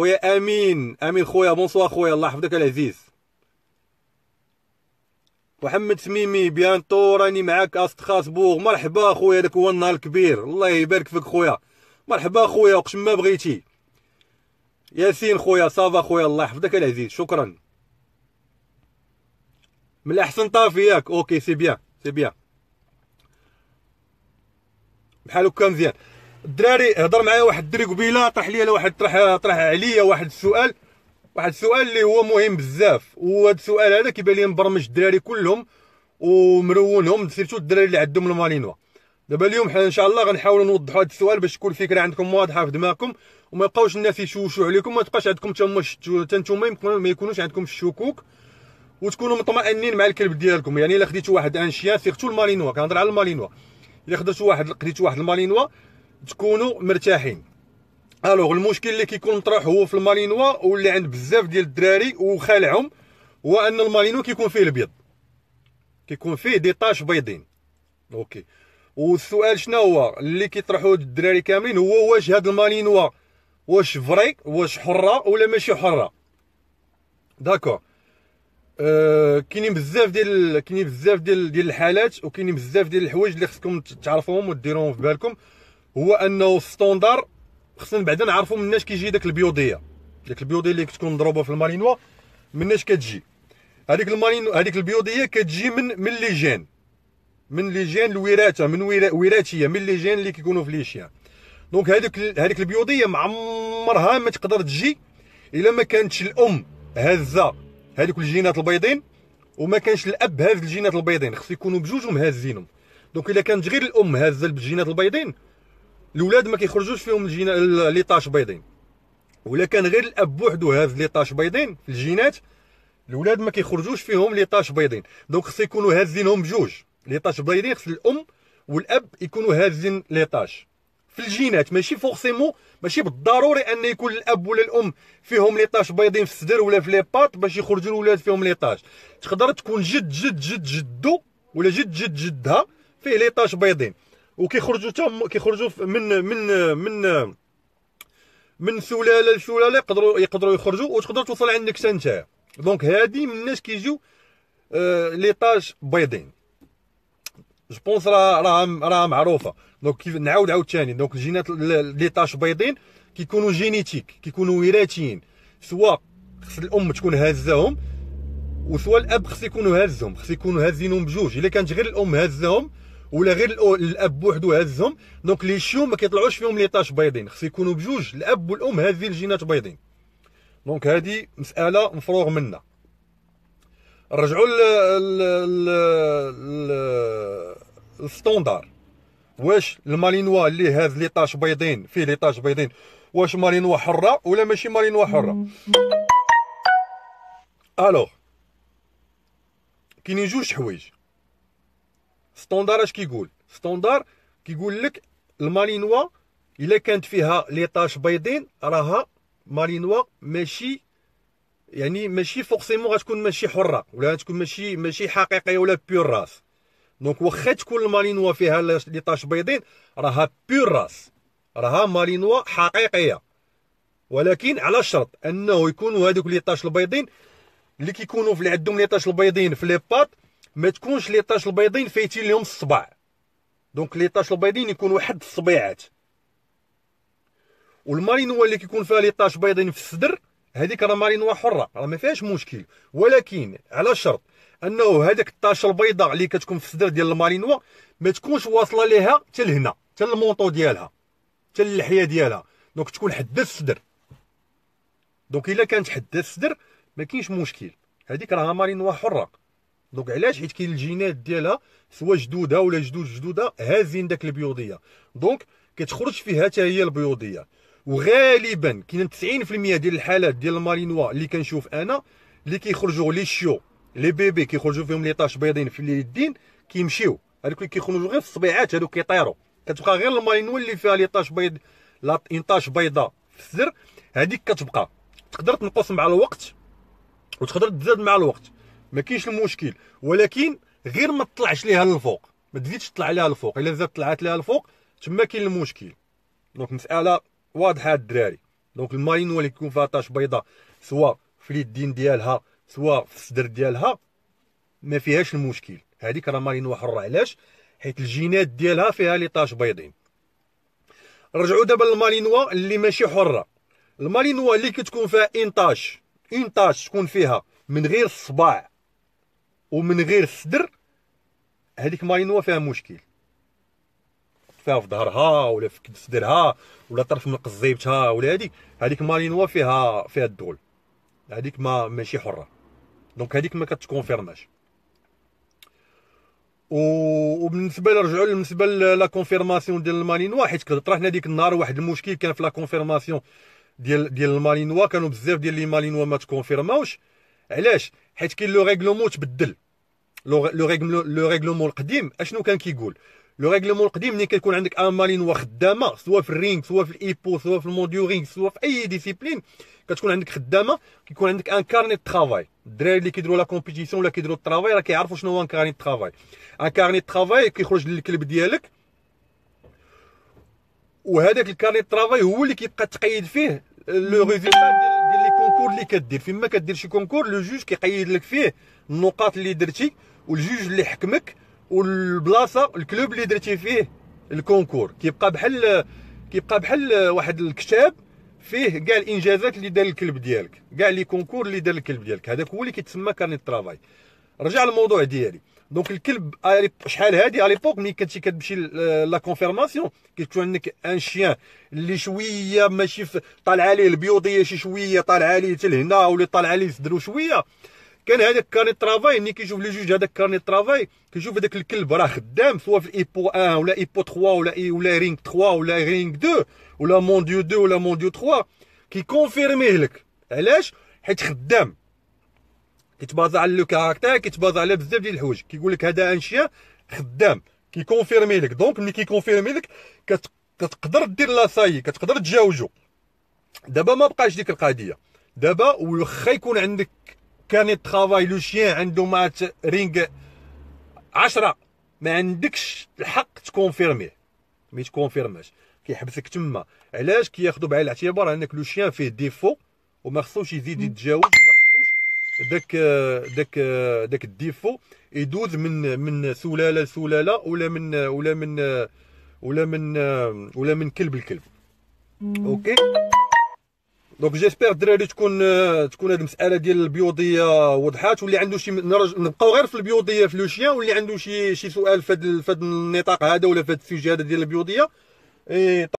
خويا امين امين خويا بونسوار خويا الله يحفظك العزيز محمد سميمي بيانتو راني معاك بوغ مرحبا خويا داك هو النهار الكبير الله يبارك فيك خويا مرحبا خويا وقت ما بغيتي ياسين خويا صافا خويا الله يحفظك العزيز شكرا من الاحسن طافي ياك اوكي سي بيان سي بيان بحال هكا مزيان الدراري هضر معايا واحد الدري قبيله طرح لي واحد طرح طرح عليا واحد السؤال واحد السؤال اللي هو مهم بزاف وهذا السؤال هذا كيبان لي مبرمج الدراري كلهم ومرونهم سيرتو الدراري اللي عندهم المالينوا دابا اليوم ان شاء الله غنحاولوا نوضحوا هذا السؤال باش تكون الفكره عندكم واضحه في دماغكم وما يبقاوش الناس يشوشوا عليكم ما تبقاش عندكم حتى نتوما ما يكونوش عندكم الشكوك وتكونوا مطمئنين مع الكلب ديالكم يعني الا خديتوا واحد انشيان سيرتو المالينوا كنهضر على المالينوا الا خديتوا واحد خديتوا واحد المالينوا تكونوا مرتاحين الوغ المشكل اللي كيكون مطروح هو في المالينوا واللي عند بزاف ديال الدراري وخالعهم هو ان المالينو كيكون فيه البيض كيكون فيه دي طاش بيضين اوكي والسؤال شنو هو اللي كيطرحوه الدراري كاملين هو واش هاد المالينوا واش فري واش حره ولا ماشي حره داكور أه كاينين بزاف ديال كاينين بزاف ديال ديال الحالات وكاينين بزاف ديال الحوايج اللي خصكم تعرفوهم وديروهم في بالكم هو انه ستوندار خصنا بعدا نعرفوا مناش كيجي داك البيوضيه داك البيوضيه اللي كتكون مضروبه في المارينوا مناش كتجي هذيك المارين هذيك البيوضيه كتجي من من لي جين من لي جين الوراثه من وراثيه من لي جين اللي كيكونوا في ليشيان دونك هذيك هذيك البيوضيه معمرها ما تقدر تجي الا ما كانتش الام هازه هذوك الجينات البيضين وما كانش الاب هاز الجينات البيضين خص يكونوا بجوج هازينهم دونك الا كانت غير الام هازه الجينات البيضين الاولاد ما كيخرجوش فيهم الجينا لي طاش بيضين ولا كان غير الاب بوحدو هاز لي طاش بيضين في الجينات الاولاد ما كيخرجوش فيهم لي طاش بيضين دونك خص يكونوا هازينهم بجوج لي طاش بيضين خص الام والاب يكونوا هازين لي طاش في الجينات ماشي فورسيمون ماشي بالضروري ان يكون الاب ولا الام فيهم لي طاش بيضين في الصدر ولا في لي باط باش يخرجوا الاولاد فيهم لي طاش تقدر تكون جد جد جد جدو ولا جد جد جدها فيه لي طاش بيضين وكيخرجوا تم كيخرجوا من من من من سلاله لسلاله يقدروا يقدروا يخرجوا وتقدر توصل عندك حتى انت دونك هادي من الناس كيجيو آه، ليطاج بيضين جو بونس راه راه راه معروفه دونك كيف نعاود عاود ثاني دونك الجينات ليطاج بيضين كيكونوا جينيتيك كيكونوا وراثيين سواء خص الام تكون هازاهم وسواء الاب خص يكونوا هازهم خص يكونوا هازينهم بجوج الا كانت غير الام هازاهم ولا غير الاب وحده هزهم دونك لي شيو ما كيطلعوش فيهم لي طاش بيضين خص يكونوا بجوج الاب والام هذه الجينات بيضين دونك هذه مساله مفروغ منها نرجعوا الستوندار واش المالينوا اللي هذ لي طاش بيضين فيه لي طاش بيضين واش مالينوا حره ولا ماشي مالينوا حره الوغ كاينين جوج حوايج ستوندار اش كيقول ستوندار كيقول لك المالينوا الا كانت فيها ليطاش بيضين راها مالينوا ماشي يعني ماشي فورسيمون غتكون ماشي حره ولا تكون ماشي ماشي حقيقيه ولا بيور راس دونك واخا تكون المالينوا فيها ليطاش بيضين راها بيور راس راها مالينوا حقيقيه ولكن على شرط انه يكونوا هذوك ليطاش البيضين اللي كيكونوا في عندهم ليطاش البيضين في لي بات ما تكونش لي طاش البيضين فايتين لهم الصباع دونك لي طاش البيضين يكونوا حد الصبيعات والمارينوا اللي كيكون فيها لي طاش بيضين في الصدر هذيك راه مارينوا حره راه ما فيهاش مشكل ولكن على شرط انه هذاك الطاشه البيضاء اللي كتكون في الصدر ديال المارينوا ما تكونش واصله ليها حتى لهنا حتى للمونطو ديالها حتى اللحيه ديالها دونك تكون حد الصدر دونك الا كانت حد الصدر ما كاينش مشكل هذيك راها مارينوا حره دونك علاش حيت كاين الجينات ديالها سواء جدودها ولا جدود جدودها هازين داك البيوضيه دونك كتخرج فيها حتى هي البيوضيه وغالبا كاين 90% ديال الحالات ديال المارينوا اللي كنشوف انا اللي كيخرجوا لي شيو لي بيبي كيخرجوا فيهم لي طاش بيضين في اليدين كيمشيو هذوك اللي كيخرجوا غير في الصبيعات هذوك كيطيروا كتبقى غير المارينوا اللي فيها لي طاش بيض لا انطاش بيضاء في الزر هذيك كتبقى تقدر تنقص مع الوقت وتقدر تزاد مع الوقت ما كاينش المشكل ولكن غير ما تطلعش ليها للفوق ما تزيدش تطلع ليها للفوق الا زادت طلعت ليها للفوق تما كاين المشكل دونك مساله واضحه الدراري دونك المارينو اللي يكون فيها طاش بيضاء سواء في اليدين ديالها سواء في الصدر ديالها ما فيهاش المشكل هذيك راه مارينو حره علاش حيت الجينات ديالها فيها لي طاش بيضين رجعوا دابا للمارينوا اللي ماشي حره المارينوا اللي كتكون فيها انطاش انطاش تكون فيها من غير الصباع ومن غير الصدر هذيك مارينوا فيها مشكل فيها في ظهرها ولا في صدرها ولا طرف من قزيبتها ولا هذيك هذيك مارينوا فيها فيها الدول هذيك ما ماشي حره دونك هذيك ما كتكونفيرماش وبالنسبه نرجعوا بالنسبه لا كونفيرماسيون ديال المارينوا حيت طرحنا ديك النهار واحد المشكل كان في لا كونفيرماسيون ديال ديال المارينوا كانوا بزاف ديال لي مارينوا ما تكونفيرماوش علاش حيت كاين لو ريغلومون تبدل لو ريغلومون لو ريغلومون القديم اشنو كان كيقول لو ريغلومون القديم ملي كيكون عندك ان مالين خدامه سواء في الرينغ سواء في الايبو سواء في الموديورينغ سواء في اي ديسيبلين كتكون عندك خدامه كيكون عندك ان كارني دو ترافاي الدراري اللي كيديروا لا كومبيتيسيون ولا كيديروا الترافاي راه كيعرفوا شنو هو ان كارني دو ترافاي ان كارني دو ترافاي كيخرج للكلب ديالك وهذاك الكارني دو ترافاي هو اللي كيبقى تقيد فيه لو ريزولتا ديال الكونكور اللي كدير فين ما كدير شي كونكور لو جوج كيقيد لك فيه النقاط اللي درتي والجوج اللي حكمك والبلاصه الكلوب اللي درتي فيه الكونكور كيبقى بحال كيبقى بحال واحد الكتاب فيه كاع الانجازات اللي دار الكلب ديالك كاع لي كونكور اللي دار الكلب ديالك هذاك هو اللي كيتسمى كارني طرافاي رجع للموضوع ديالي دونك الكلب شحال هادي على ليبوك ملي كنتي كتمشي لا كونفيرماسيون كتكون عندك ان شيان اللي شويه ماشي طالعه عليه البيوضيه شي شويه طالعه عليه حتى لهنا ولا طالعه عليه صدرو شويه كان هذاك كارني ترافاي ملي كيشوف لي جوج هذاك كارني ترافاي كيشوف هذاك الكلب راه خدام سواء في ايبو 1 ولا ايبو 3 ولا اي ولا رينغ 3 ولا رينغ 2 ولا مونديو 2 ولا مونديو 3 كيكونفيرميه لك علاش حيت خدام كيتبازا على لو كاركتير كيتبازا على بزاف ديال الحوايج كيقول لك هذا انشيا خدام كيكونفيرمي لك دونك ملي كيكونفيرمي لك كت... كتقدر دير لاساي كتقدر تجاوجو دابا ما بقاش ديك القضيه دابا واخا يكون عندك كاني طرافاي لو شيان عنده مات رينغ 10 ما عندكش الحق تكونفيرميه ما تكونفيرماش كيحبسك تما علاش كياخذوا بعين الاعتبار انك لو شيان فيه ديفو وما خصوش يزيد يتجاوز داك داك داك الديفو يدوز من من سلاله لسلاله ولا من ولا من ولا من ولا من كلب لكلب اوكي دونك جيسبيغ الدراري تكون تكون هذه المساله ديال البيوضيه وضحات واللي عنده شي نبقاو غير في البيوضيه في لوشيان واللي عنده شي شي سؤال في هذا النطاق هذا ولا في هذا السوجي هذا ديال البيوضيه